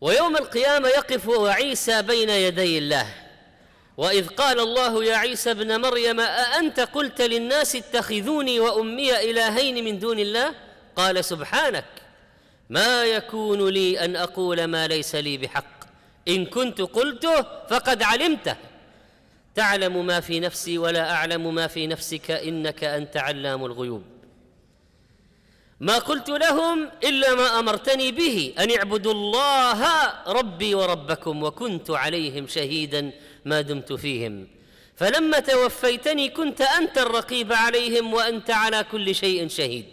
ويوم القيامه يقف عيسى بين يدي الله واذ قال الله يا عيسى ابن مريم اانت قلت للناس اتخذوني وامي الهين من دون الله قال سبحانك ما يكون لي ان اقول ما ليس لي بحق ان كنت قلته فقد علمته تعلم ما في نفسي ولا اعلم ما في نفسك انك انت علام الغيوب ما قلت لهم الا ما امرتني به ان اعبدوا الله ربي وربكم وكنت عليهم شهيدا ما دمت فيهم فلما توفيتني كنت انت الرقيب عليهم وانت على كل شيء شهيد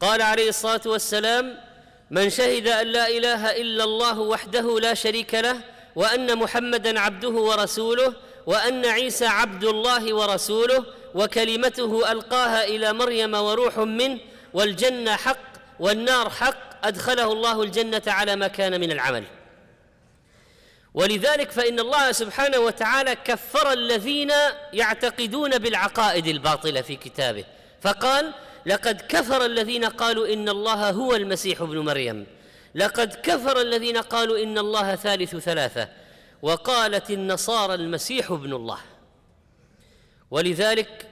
قال عليه الصلاه والسلام من شهد ان لا اله الا الله وحده لا شريك له وان محمدا عبده ورسوله وان عيسى عبد الله ورسوله وكلمته القاها الى مريم وروح منه والجنه حق والنار حق ادخله الله الجنه على ما كان من العمل ولذلك فان الله سبحانه وتعالى كفر الذين يعتقدون بالعقائد الباطله في كتابه فقال لقد كفر الذين قالوا ان الله هو المسيح ابن مريم لقد كفر الذين قالوا ان الله ثالث ثلاثه وقالت النصارى المسيح ابن الله ولذلك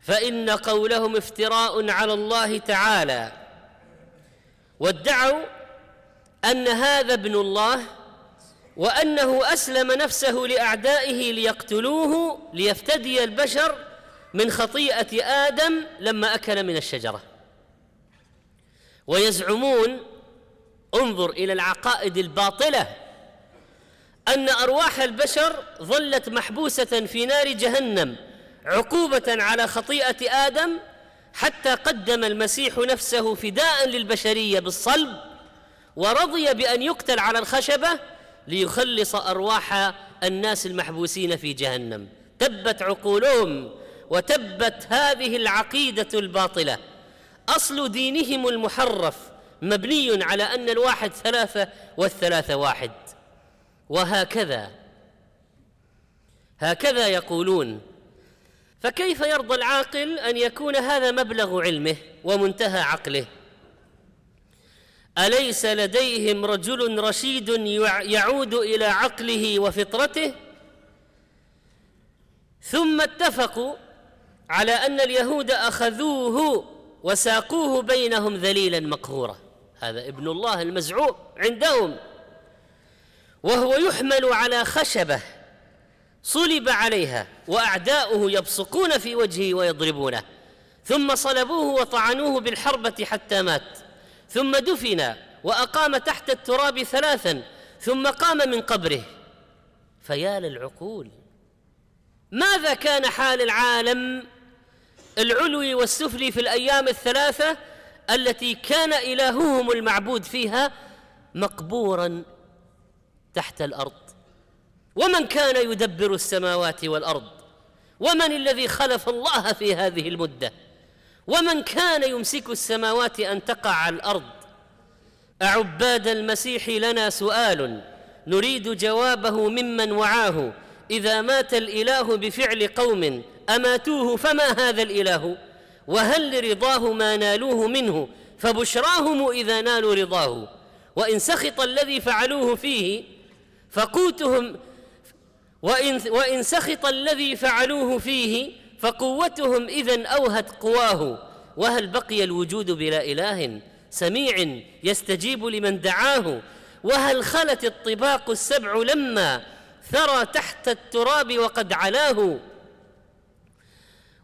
فإن قولهم افتراء على الله تعالى وادعوا أن هذا ابن الله وأنه أسلم نفسه لأعدائه ليقتلوه ليفتدي البشر من خطيئة آدم لما أكل من الشجرة ويزعمون انظر إلى العقائد الباطلة ان ارواح البشر ظلت محبوسه في نار جهنم عقوبه على خطيئه ادم حتى قدم المسيح نفسه فداء للبشريه بالصلب ورضي بان يقتل على الخشبه ليخلص ارواح الناس المحبوسين في جهنم تبت عقولهم وتبت هذه العقيده الباطله اصل دينهم المحرف مبني على ان الواحد ثلاثه والثلاثه واحد وهكذا هكذا يقولون فكيف يرضى العاقل ان يكون هذا مبلغ علمه ومنتهى عقله اليس لديهم رجل رشيد يعود الى عقله وفطرته ثم اتفقوا على ان اليهود اخذوه وساقوه بينهم ذليلا مقهورا هذا ابن الله المزعوم عندهم وهو يحمل على خشبه صلب عليها واعداؤه يبصقون في وجهه ويضربونه ثم صلبوه وطعنوه بالحربه حتى مات ثم دفن واقام تحت التراب ثلاثا ثم قام من قبره فيا للعقول ماذا كان حال العالم العلوي والسفلي في الايام الثلاثه التي كان الههم المعبود فيها مقبورا تحت الارض ومن كان يدبر السماوات والارض ومن الذي خلف الله في هذه المده ومن كان يمسك السماوات ان تقع على الارض اعباد المسيح لنا سؤال نريد جوابه ممن وعاه اذا مات الاله بفعل قوم اماتوه فما هذا الاله وهل لرضاه ما نالوه منه فبشراهم اذا نالوا رضاه وان سخط الذي فعلوه فيه فقوتهم وإن, وإن سخط الذي فعلوه فيه فقوتهم إذا أوهت قواه وهل بقي الوجود بلا إله سميع يستجيب لمن دعاه وهل خلت الطباق السبع لما ثرى تحت التراب وقد علاه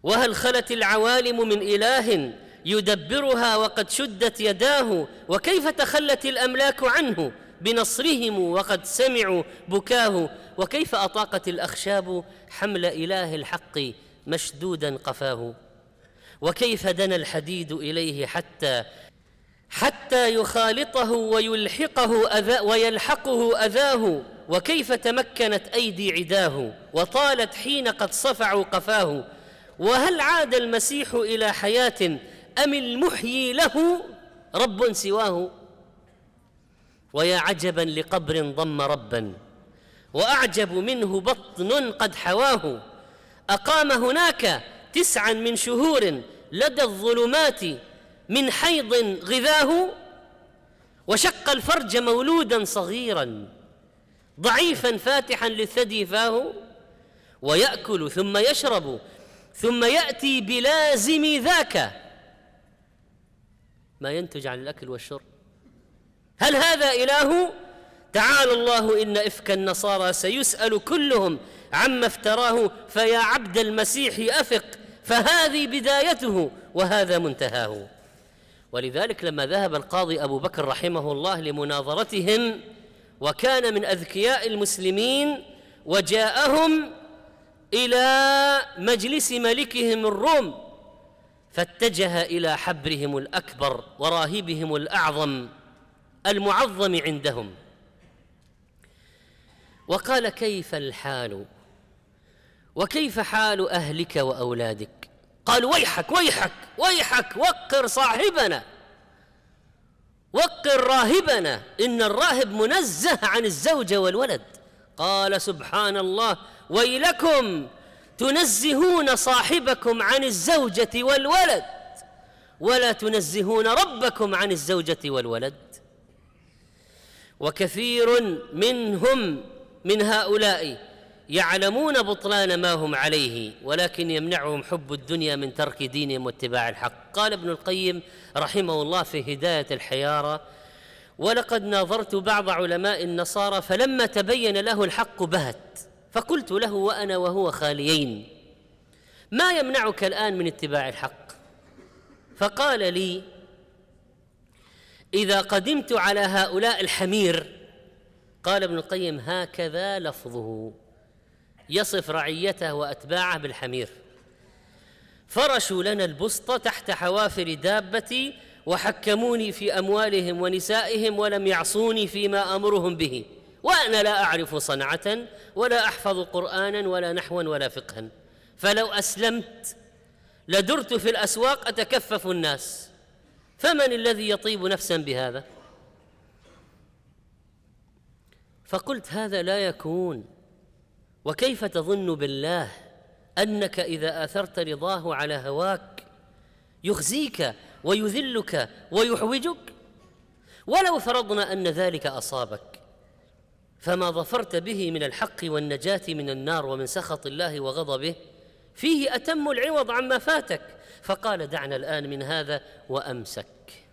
وهل خلت العوالم من إله يدبرها وقد شدت يداه وكيف تخلت الأملاك عنه بنصرهم وقد سمعوا بكاه وكيف أطاقت الأخشاب حمل إله الحق مشدودا قفاه وكيف دنا الحديد إليه حتى حتى يخالطه ويلحقه أذا ويلحقه أذاه وكيف تمكنت أيدي عداه وطالت حين قد صفعوا قفاه وهل عاد المسيح إلى حياة أم المحيي له رب سواه ويا عجبا لقبر ضم ربا واعجب منه بطن قد حواه اقام هناك تسعا من شهور لدى الظلمات من حيض غذاه وشق الفرج مولودا صغيرا ضعيفا فاتحا للثدي فاه وياكل ثم يشرب ثم ياتي بلازم ذاك ما ينتج عن الاكل والشرب هل هذا إله؟ تعالى الله إن إفك النصارى سيسأل كلهم عما افتراه فيا عبد المسيح أفق فهذه بدايته وهذا منتهاه ولذلك لما ذهب القاضي أبو بكر رحمه الله لمناظرتهم وكان من أذكياء المسلمين وجاءهم إلى مجلس ملكهم الروم فاتجه إلى حبرهم الأكبر وراهبهم الأعظم المعظم عندهم وقال كيف الحال وكيف حال أهلك وأولادك قال ويحك ويحك ويحك وقر صاحبنا وقر راهبنا إن الراهب منزه عن الزوجة والولد قال سبحان الله ويلكم تنزهون صاحبكم عن الزوجة والولد ولا تنزهون ربكم عن الزوجة والولد وكثير منهم من هؤلاء يعلمون بطلان ما هم عليه ولكن يمنعهم حب الدنيا من ترك دينهم واتباع الحق قال ابن القيم رحمه الله في هدايه الحياره ولقد ناظرت بعض علماء النصارى فلما تبين له الحق بهت فقلت له وانا وهو خاليين ما يمنعك الان من اتباع الحق فقال لي إذا قدمت على هؤلاء الحمير قال ابن القيم هكذا لفظه يصف رعيته وأتباعه بالحمير فرشوا لنا البسطة تحت حوافر دابتي وحكموني في أموالهم ونسائهم ولم يعصوني فيما أمرهم به وأنا لا أعرف صنعة ولا أحفظ قرآنا ولا نحوا ولا فقها فلو أسلمت لدرت في الأسواق أتكفف الناس فمن الذي يطيب نفسا بهذا فقلت هذا لا يكون وكيف تظن بالله انك اذا اثرت رضاه على هواك يخزيك ويذلك ويحوجك ولو فرضنا ان ذلك اصابك فما ظفرت به من الحق والنجاه من النار ومن سخط الله وغضبه فيه اتم العوض عما فاتك فقال دعنا الان من هذا وامسك